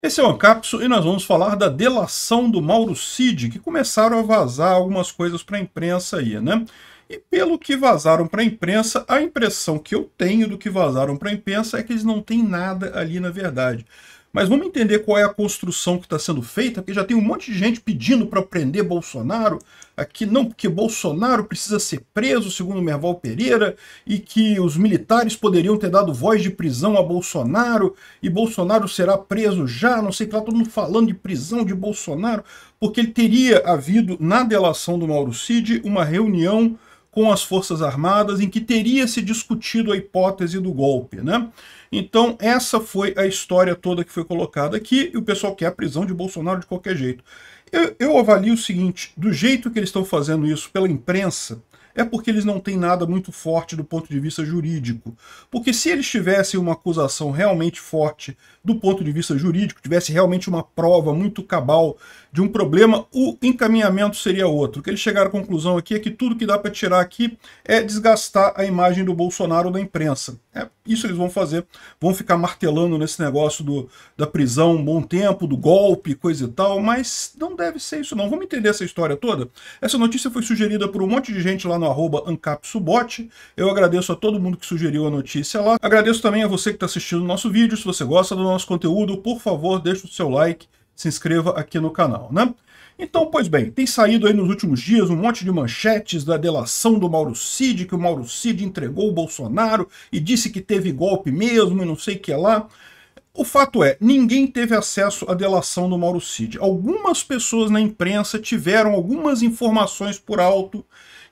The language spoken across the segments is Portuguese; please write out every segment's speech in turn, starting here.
Esse é o Ancapso e nós vamos falar da delação do Mauro Cid, que começaram a vazar algumas coisas para a imprensa aí, né? E pelo que vazaram para a imprensa, a impressão que eu tenho do que vazaram para a imprensa é que eles não têm nada ali na verdade. Mas vamos entender qual é a construção que está sendo feita, porque já tem um monte de gente pedindo para prender Bolsonaro aqui, não porque Bolsonaro precisa ser preso, segundo Merval Pereira, e que os militares poderiam ter dado voz de prisão a Bolsonaro, e Bolsonaro será preso já, não sei o que lá, todo mundo falando de prisão de Bolsonaro, porque ele teria havido, na delação do Mauro Cid, uma reunião com as Forças Armadas em que teria se discutido a hipótese do golpe. Né? Então, essa foi a história toda que foi colocada aqui, e o pessoal quer a prisão de Bolsonaro de qualquer jeito. Eu, eu avalio o seguinte: do jeito que eles estão fazendo isso pela imprensa, é porque eles não têm nada muito forte do ponto de vista jurídico. Porque se eles tivessem uma acusação realmente forte do ponto de vista jurídico, tivesse realmente uma prova muito cabal de um problema, o encaminhamento seria outro. O que eles chegaram à conclusão aqui é que tudo que dá para tirar aqui é desgastar a imagem do Bolsonaro da imprensa. É, isso eles vão fazer, vão ficar martelando nesse negócio do, da prisão um bom tempo, do golpe, coisa e tal, mas não deve ser isso não. Vamos entender essa história toda? Essa notícia foi sugerida por um monte de gente lá no arroba ancapsubot. Eu agradeço a todo mundo que sugeriu a notícia lá. Agradeço também a você que está assistindo o nosso vídeo. Se você gosta do nosso conteúdo, por favor, deixe o seu like, se inscreva aqui no canal, né? Então, pois bem, tem saído aí nos últimos dias um monte de manchetes da delação do Mauro Cid, que o Mauro Cid entregou o Bolsonaro e disse que teve golpe mesmo e não sei o que lá. O fato é, ninguém teve acesso à delação do Mauro Cid. Algumas pessoas na imprensa tiveram algumas informações por alto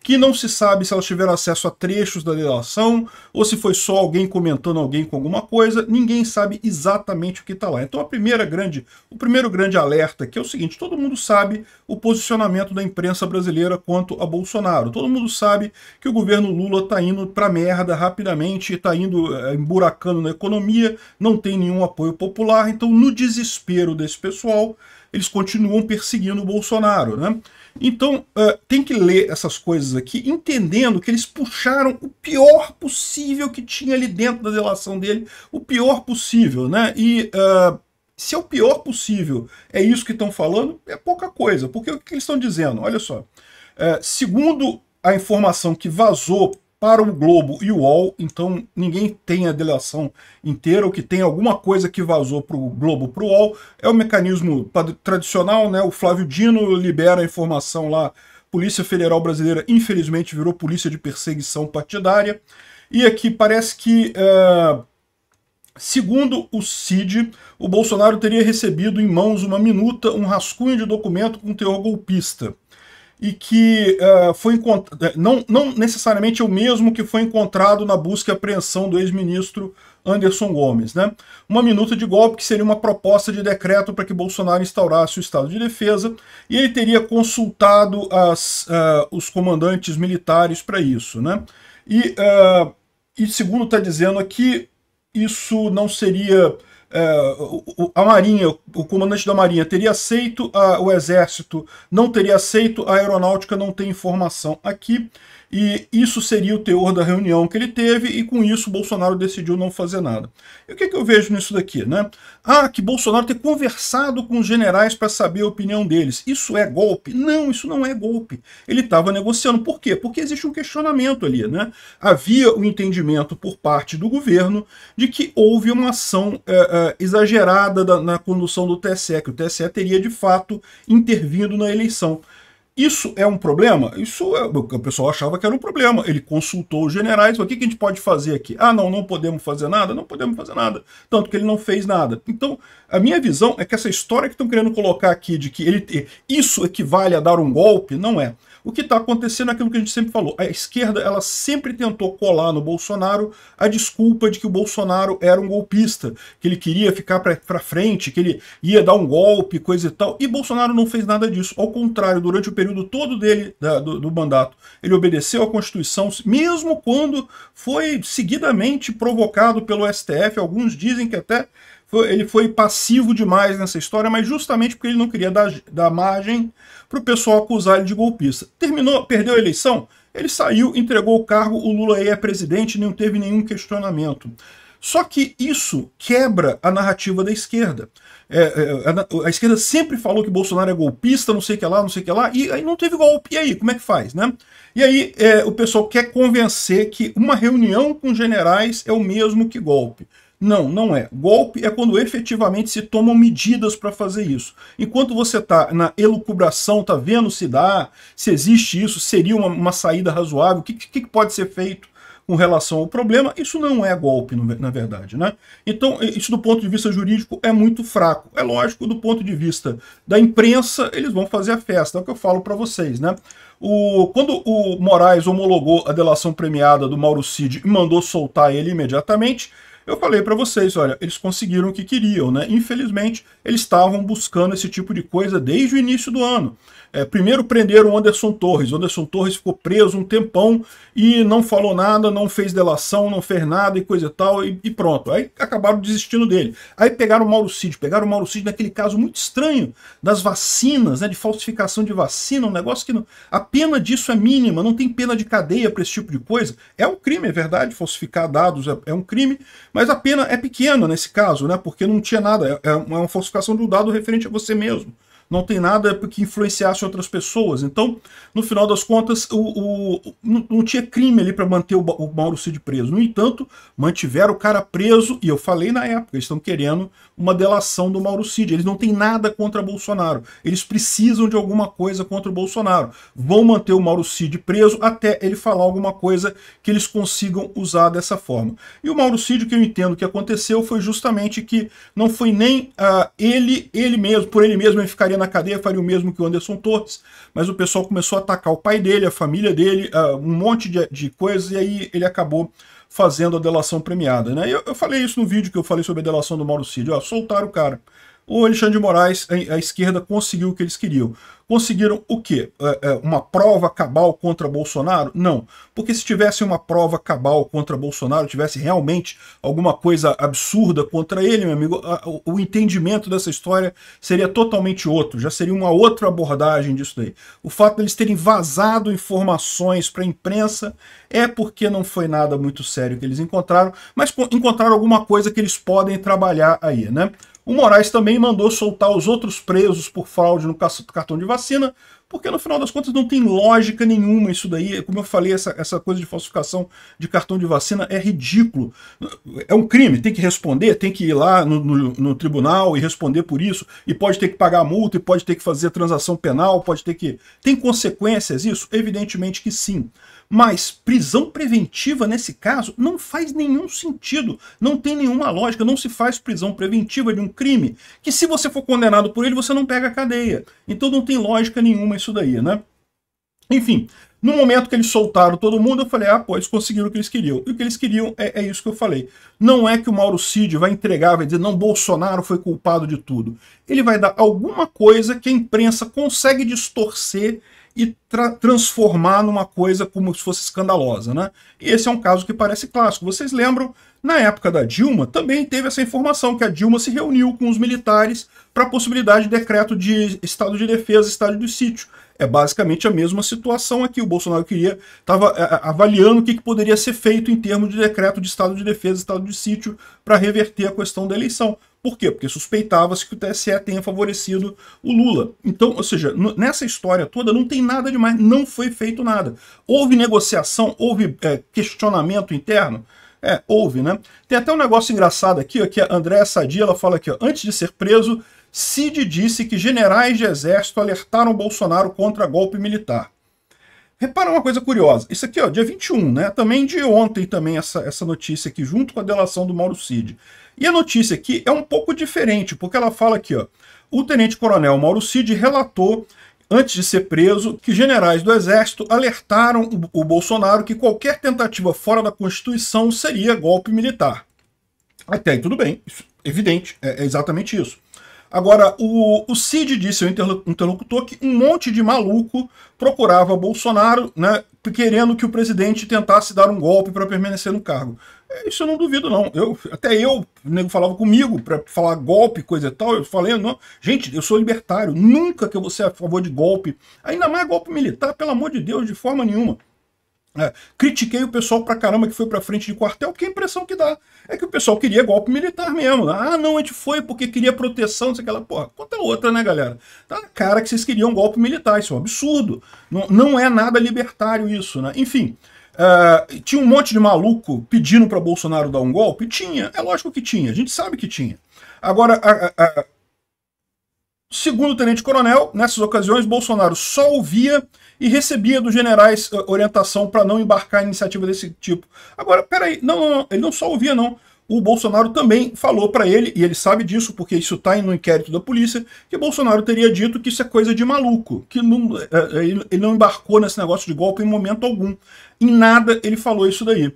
que não se sabe se elas tiveram acesso a trechos da delação ou se foi só alguém comentando alguém com alguma coisa, ninguém sabe exatamente o que está lá. Então a primeira grande, o primeiro grande alerta aqui é o seguinte, todo mundo sabe o posicionamento da imprensa brasileira quanto a Bolsonaro. Todo mundo sabe que o governo Lula está indo para merda rapidamente, está indo eh, emburacando na economia, não tem nenhum apoio popular, então no desespero desse pessoal, eles continuam perseguindo o Bolsonaro, né? Então, uh, tem que ler essas coisas aqui, entendendo que eles puxaram o pior possível que tinha ali dentro da delação dele, o pior possível, né? E uh, se é o pior possível, é isso que estão falando, é pouca coisa, porque o que eles estão dizendo? Olha só, uh, segundo a informação que vazou para o Globo e o UOL, então ninguém tem a delação inteira, o que tem alguma coisa que vazou para o Globo para o UOL, é o mecanismo tradicional, né? o Flávio Dino libera a informação lá, Polícia Federal Brasileira infelizmente virou Polícia de Perseguição Partidária, e aqui parece que, uh, segundo o CID, o Bolsonaro teria recebido em mãos uma minuta, um rascunho de documento com teor golpista e que uh, foi encontrado, eh, não, não necessariamente o mesmo que foi encontrado na busca e apreensão do ex-ministro Anderson Gomes. Né? Uma minuta de golpe que seria uma proposta de decreto para que Bolsonaro instaurasse o estado de defesa e ele teria consultado as, uh, os comandantes militares para isso. Né? E, uh, e segundo está dizendo aqui, isso não seria é, a Marinha, o comandante da Marinha, teria aceito a, ah, o Exército, não teria aceito, a Aeronáutica não tem informação aqui. E isso seria o teor da reunião que ele teve, e com isso Bolsonaro decidiu não fazer nada. E o que, é que eu vejo nisso daqui? Né? Ah, que Bolsonaro ter conversado com os generais para saber a opinião deles. Isso é golpe? Não, isso não é golpe. Ele estava negociando. Por quê? Porque existe um questionamento ali. Né? Havia o um entendimento por parte do governo de que houve uma ação é, é, exagerada da, na condução do TSE, que o TSE teria de fato intervindo na eleição. Isso é um problema? Isso é, o pessoal achava que era um problema. Ele consultou os generais, o que, que a gente pode fazer aqui? Ah, não, não podemos fazer nada? Não podemos fazer nada. Tanto que ele não fez nada. Então, a minha visão é que essa história que estão querendo colocar aqui de que ele, isso equivale a dar um golpe, não é. O que está acontecendo é aquilo que a gente sempre falou. A esquerda ela sempre tentou colar no Bolsonaro a desculpa de que o Bolsonaro era um golpista, que ele queria ficar para frente, que ele ia dar um golpe, coisa e tal. E Bolsonaro não fez nada disso. Ao contrário, durante o período todo dele, da, do, do mandato, ele obedeceu à Constituição, mesmo quando foi seguidamente provocado pelo STF. Alguns dizem que até foi, ele foi passivo demais nessa história, mas justamente porque ele não queria dar, dar margem para o pessoal acusar ele de golpista. Terminou, perdeu a eleição, ele saiu, entregou o cargo, o Lula aí é presidente, não teve nenhum questionamento. Só que isso quebra a narrativa da esquerda. É, é, a, a, esquerda sempre falou que Bolsonaro é golpista, não sei o que lá, não sei o que lá, e aí não teve golpe. E aí, como é que faz, né? E aí é, o pessoal quer convencer que uma reunião com generais é o mesmo que golpe. Não, não é. Golpe é quando efetivamente se tomam medidas para fazer isso. Enquanto você está na elucubração, está vendo se dá, se existe isso, seria uma, uma saída razoável, o que, que pode ser feito? com relação ao problema, isso não é golpe, na verdade. Né? Então, isso do ponto de vista jurídico é muito fraco. É lógico, do ponto de vista da imprensa, eles vão fazer a festa, é o que eu falo para vocês. Né? O, quando o Moraes homologou a delação premiada do Mauro Cid e mandou soltar ele imediatamente, eu falei para vocês, olha, eles conseguiram o que queriam, né? Infelizmente, eles estavam buscando esse tipo de coisa desde o início do ano. É, primeiro prenderam o Anderson Torres. O Anderson Torres ficou preso um tempão e não falou nada, não fez delação, não fez nada e coisa e tal, e, e pronto. Aí acabaram desistindo dele. Aí pegaram o Mauro Cid, pegaram o Mauro Cid naquele caso muito estranho das vacinas, né, de falsificação de vacina, um negócio que não, a pena disso é mínima, não tem pena de cadeia para esse tipo de coisa. É um crime, é verdade, falsificar dados é, é, um crime, mas a pena é pequena nesse caso, né, porque não tinha nada, é, é uma falsificação de um dado referente a você mesmo não tem nada que influenciasse outras pessoas. Então, no final das contas, o, o não, não, tinha crime ali para manter o, o Mauro Cid preso. No entanto, mantiveram o cara preso, e eu falei na época, eles estão querendo uma delação do Mauro Cid. Eles não têm nada contra Bolsonaro. Eles precisam de alguma coisa contra o Bolsonaro. Vão manter o Mauro Cid preso até ele falar alguma coisa que eles consigam usar dessa forma. E o Mauro Cid, que eu entendo que aconteceu, foi justamente que não foi nem uh, ele, ele mesmo, por ele mesmo ele ficaria estaria na cadeia, faria o mesmo que o Anderson Torres. Mas o pessoal começou a atacar o pai dele, a família dele, uh, um monte de, de coisas, e aí ele acabou fazendo a delação premiada. Né? Eu, eu, falei isso no vídeo que eu falei sobre a delação do Mauro Cid. Ó, soltaram o cara o Alexandre de Moraes, a esquerda, conseguiu o que eles queriam. Conseguiram o quê? É, é, uma prova cabal contra Bolsonaro? Não. Porque se tivesse uma prova cabal contra Bolsonaro, tivesse realmente alguma coisa absurda contra ele, meu amigo, o entendimento dessa história seria totalmente outro. Já seria uma outra abordagem disso daí. O fato deles de terem vazado informações para a imprensa é porque não foi nada muito sério que eles encontraram, mas encontraram alguma coisa que eles podem trabalhar aí, né? O Moraes também mandou soltar os outros presos por fraude no cartão de vacina, porque no final das contas não tem lógica nenhuma isso daí. Como eu falei, essa, essa coisa de falsificação de cartão de vacina é ridículo. É um crime, tem que responder, tem que ir lá no, no, no tribunal e responder por isso, e pode ter que pagar multa, e pode ter que fazer transação penal, pode ter que. Tem consequências isso? Evidentemente que sim. Mas prisão preventiva nesse caso não faz nenhum sentido, não tem nenhuma lógica, não se faz prisão preventiva de um crime que se você for condenado por ele, você não pega a cadeia. Então não tem lógica nenhuma isso daí, né? Enfim, no momento que eles soltaram todo mundo, eu falei, ah, pô, eles conseguiram o que eles queriam. E o que eles queriam é, é isso que eu falei. Não é que o Mauro Cid vai entregar, vai dizer, não, Bolsonaro foi culpado de tudo. Ele vai dar alguma coisa que a imprensa consegue distorcer e tra transformar numa coisa como se fosse escandalosa, né? E esse é um caso que parece clássico. Vocês lembram, na época da Dilma, também teve essa informação que a Dilma se reuniu com os militares para a possibilidade de decreto de estado de defesa, estado de sítio. É basicamente a mesma situação aqui. O Bolsonaro queria estava é, é, avaliando o que, que, poderia ser feito em termos de decreto de estado de defesa, estado de sítio, para reverter a questão da eleição. Por quê? Porque suspeitava-se que o TSE tenha favorecido o Lula. Então, ou seja, nessa história toda não tem nada demais, não foi feito nada. Houve negociação, houve é, questionamento interno? É, houve, né? Tem até um negócio engraçado aqui, ó, que a Andréa Sadia ela fala aqui, ó, antes de ser preso, Cid disse que generais de exército alertaram Bolsonaro contra golpe militar. Repara uma coisa curiosa. Isso aqui, ó, dia 21, né? Também de ontem, também, essa, essa notícia aqui, junto com a delação do Mauro Cid. E a notícia aqui é um pouco diferente, porque ela fala aqui, ó. O tenente-coronel Mauro Cid relatou, antes de ser preso, que generais do Exército alertaram o, o Bolsonaro que qualquer tentativa fora da Constituição seria golpe militar. Até aí, tudo bem, isso, é evidente, é, é exatamente isso. Agora, o, o Cid disse ao interlocutor que um monte de maluco procurava Bolsonaro, né, querendo que o presidente tentasse dar um golpe para permanecer no cargo. É, isso eu não duvido, não. Eu, até eu, o nego falava comigo para falar golpe, coisa e tal. Eu falei, não, gente, eu sou libertário. Nunca que eu vou ser a favor de golpe. Ainda mais golpe militar, pelo amor de Deus, de forma nenhuma. É, critiquei o pessoal pra caramba que foi pra frente de quartel, porque a impressão que dá é que o pessoal queria golpe militar mesmo. Ah, não, a gente foi porque queria proteção, não sei aquela porra. Conta outra, né, galera? Tá na cara que vocês queriam golpe militar, isso é um absurdo. Não, não é nada libertário isso, né? Enfim, uh, tinha um monte de maluco pedindo pra Bolsonaro dar um golpe? Tinha, é lógico que tinha, a gente sabe que tinha. Agora, a, a Segundo tenente-coronel, nessas ocasiões, Bolsonaro só ouvia e recebia dos generais eh, orientação para não embarcar em iniciativa desse tipo. Agora, peraí, não, não, não, ele não só ouvia, não. O Bolsonaro também falou para ele, e ele sabe disso porque isso está no inquérito da polícia, que Bolsonaro teria dito que isso é coisa de maluco, que não, eh, eh, ele não embarcou nesse negócio de golpe em momento algum. Em nada ele falou isso daí.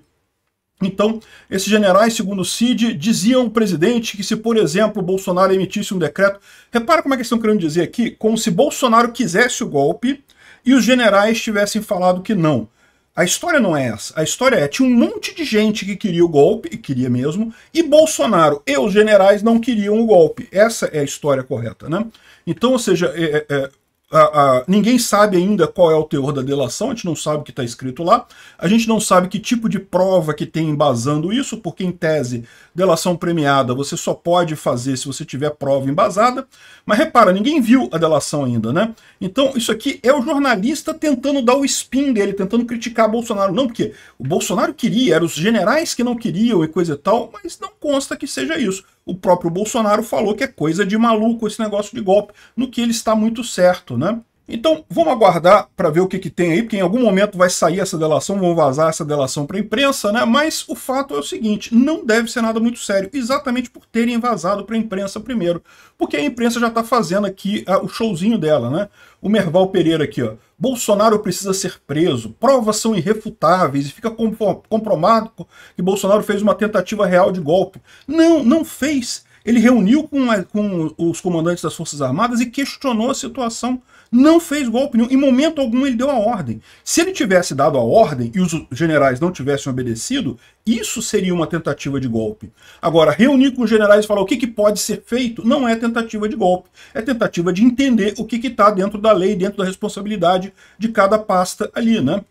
Então, esses generais, segundo o CID, diziam ao presidente que se, por exemplo, Bolsonaro emitisse um decreto... Repara como é que eles estão querendo dizer aqui, como se Bolsonaro quisesse o golpe e os generais tivessem falado que não. A história não é essa. A história é, tinha um monte de gente que queria o golpe, e queria mesmo, e Bolsonaro e os generais não queriam o golpe. Essa é a história correta, né? Então, ou seja, é, é, é a, ah, a, ah, ninguém sabe ainda qual é o teor da delação, a gente não sabe o que está escrito lá, a gente não sabe que tipo de prova que tem embasando isso, porque em tese, delação premiada você só pode fazer se você tiver prova embasada, mas repara, ninguém viu a delação ainda, né? Então isso aqui é o jornalista tentando dar o spin dele, tentando criticar Bolsonaro, não, porque o Bolsonaro queria, eram os generais que não queriam e coisa e tal, mas não consta que seja isso o próprio Bolsonaro falou que é coisa de maluco esse negócio de golpe, no que ele está muito certo, né? Então, vamos aguardar para ver o que, que tem aí, porque em algum momento vai sair essa delação, vão vazar essa delação para a imprensa, né? Mas o fato é o seguinte, não deve ser nada muito sério, exatamente por terem vazado para a imprensa primeiro, porque a imprensa já está fazendo aqui ah, o showzinho dela, né? O Merval Pereira aqui, ó. Bolsonaro precisa ser preso, provas são irrefutáveis e fica compromado que Bolsonaro fez uma tentativa real de golpe. Não, não fez. Ele reuniu com, com os comandantes das Forças Armadas e questionou a situação não fez golpe nenhum. Em momento algum ele deu a ordem. Se ele tivesse dado a ordem e os generais não tivessem obedecido, isso seria uma tentativa de golpe. Agora, reunir com os generais e falar o que, que pode ser feito não é tentativa de golpe. É tentativa de entender o que está dentro da lei, dentro da responsabilidade de cada pasta ali, né?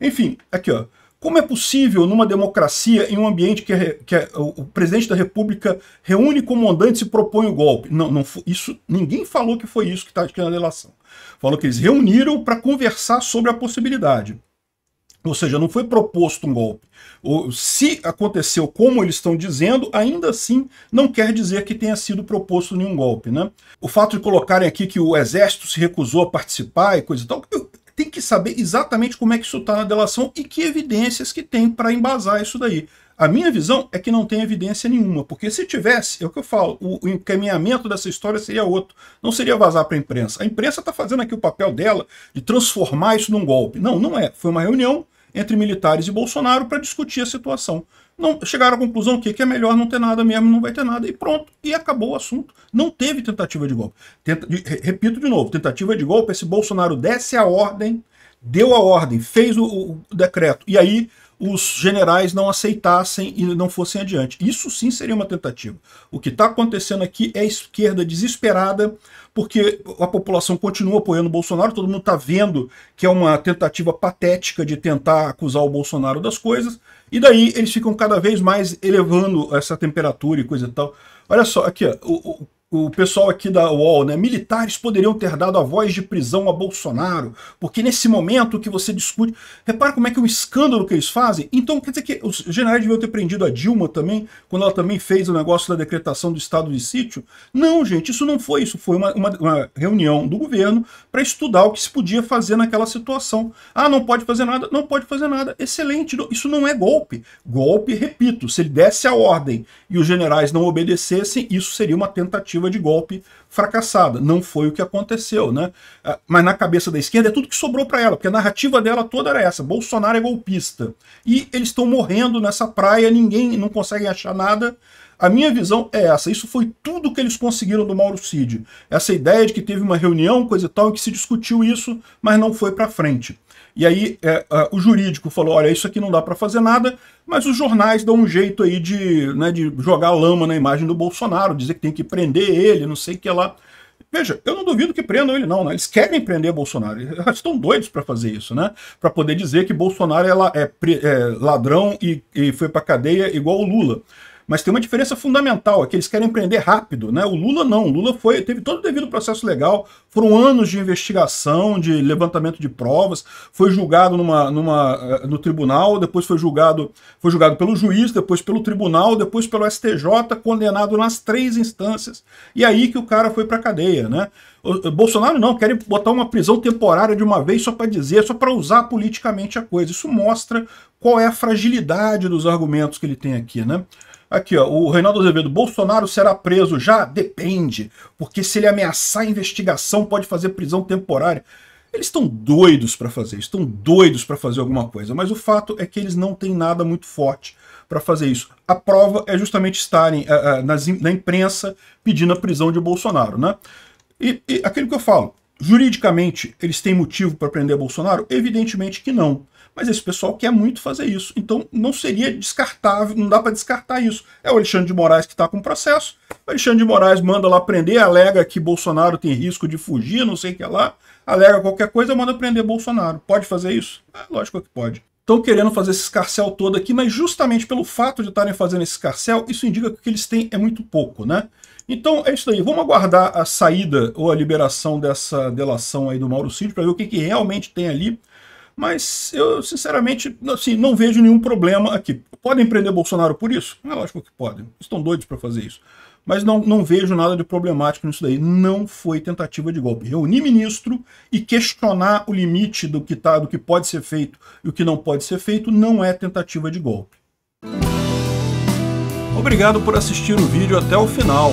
Enfim, aqui ó. Como é possível, numa democracia, em um ambiente que, é, que é, o presidente da República reúne comandantes e propõe o golpe? Não, não isso ninguém falou que foi isso que está aqui na é delação. Falou que eles reuniram para conversar sobre a possibilidade. Ou seja, não foi proposto um golpe. Ou, se aconteceu como eles estão dizendo, ainda assim não quer dizer que tenha sido proposto nenhum golpe. Né? O fato de colocarem aqui que o exército se recusou a participar e coisa e tal, que saber exatamente como é que isso está na delação e que evidências que tem para embasar isso daí. A minha visão é que não tem evidência nenhuma, porque se tivesse, é o que eu falo, o, encaminhamento dessa história seria outro, não seria vazar para a imprensa. A imprensa está fazendo aqui o papel dela de transformar isso num golpe. Não, não é. Foi uma reunião entre militares e Bolsonaro para discutir a situação não chegaram à conclusão que, que é melhor não ter nada mesmo, não vai ter nada, e pronto, e acabou o assunto. Não teve tentativa de golpe. Tenta, repito de novo, tentativa de golpe esse se Bolsonaro desse a ordem, deu a ordem, fez o, o decreto, e aí os generais não aceitassem e não fossem adiante. Isso sim seria uma tentativa. O que está acontecendo aqui é a esquerda desesperada, porque a população continua apoiando o Bolsonaro, todo mundo está vendo que é uma tentativa patética de tentar acusar o Bolsonaro das coisas, e daí eles ficam cada vez mais elevando essa temperatura e coisa e tal. Olha só, aqui, ó, o, o o pessoal aqui da UOL, né? Militares poderiam ter dado a voz de prisão a Bolsonaro, porque nesse momento que você discute. Repara como é que é um escândalo que eles fazem. Então, quer dizer que os generais deviam ter prendido a Dilma também, quando ela também fez o negócio da decretação do estado de sítio? Não, gente, isso não foi. Isso foi uma, uma, uma reunião do governo para estudar o que se podia fazer naquela situação. Ah, não pode fazer nada? Não pode fazer nada. Excelente. Isso não é golpe. Golpe, repito, se ele desse a ordem e os generais não obedecessem, isso seria uma tentativa tentativa de golpe fracassada. Não foi o que aconteceu, né? Ah, mas na cabeça da esquerda é tudo que sobrou para ela, porque a narrativa dela toda era essa: Bolsonaro é golpista. E eles estão morrendo nessa praia, ninguém não consegue achar nada. A minha visão é essa. Isso foi tudo que eles conseguiram do Mauro Cid. Essa ideia de que teve uma reunião, coisa e tal, em que se discutiu isso, mas não foi para frente. E aí é, é, o jurídico falou, olha, isso aqui não dá para fazer nada, mas os jornais dão um jeito aí de, né, de jogar lama na imagem do Bolsonaro, dizer que tem que prender ele, não sei o que lá. Veja, eu não duvido que prendam ele não, né? eles querem prender Bolsonaro, eles estão doidos para fazer isso, né? Para poder dizer que Bolsonaro é, é, é ladrão e, e foi para cadeia igual o Lula. Mas tem uma diferença fundamental, é que eles querem prender rápido, né? O Lula não, o Lula foi, teve todo o devido processo legal, foram anos de investigação, de levantamento de provas, foi julgado numa, numa, eh, no tribunal, depois foi julgado, foi julgado pelo juiz, depois pelo tribunal, depois pelo STJ, condenado nas três instâncias. E aí que o cara foi pra cadeia, né? Eh, Bolsonaro não, querem botar uma prisão temporária de uma vez só para dizer, só para usar politicamente a coisa. Isso mostra qual é a fragilidade dos argumentos que ele tem aqui, né? Aqui, ó, o Reinaldo Azevedo, Bolsonaro será preso já? Depende, porque se ele ameaçar a investigação, pode fazer prisão temporária. Eles estão doidos para fazer, estão doidos para fazer alguma coisa, mas o fato é que eles não têm nada muito forte para fazer isso. A prova é justamente estarem uh, uh, nas, na imprensa pedindo a prisão de Bolsonaro, né? E, e aquilo que eu falo, juridicamente eles têm motivo para prender Bolsonaro? Evidentemente que não mas esse pessoal quer muito fazer isso. Então não seria descartável, não dá para descartar isso. É o Alexandre de Moraes que está com o processo. O Alexandre de Moraes manda lá prender, alega que Bolsonaro tem risco de fugir, não sei o que lá, alega qualquer coisa, manda prender Bolsonaro. Pode fazer isso? É, lógico que pode. Estão querendo fazer esse carcel todo aqui, mas justamente pelo fato de estarem fazendo esse carcel, isso indica que o que eles têm é muito pouco, né? Então é isso aí. Vamos aguardar a saída ou a liberação dessa delação aí do Mauro Cid para ver o que, que realmente tem ali. Mas eu, sinceramente, assim, não vejo nenhum problema aqui. Podem prender Bolsonaro por isso? É lógico que podem. Estão doidos para fazer isso. Mas não, não vejo nada de problemático nisso daí. Não foi tentativa de golpe. Reunir ministro e questionar o limite do que, tá, do que pode ser feito e o que não pode ser feito não é tentativa de golpe. Obrigado por assistir o vídeo até o final.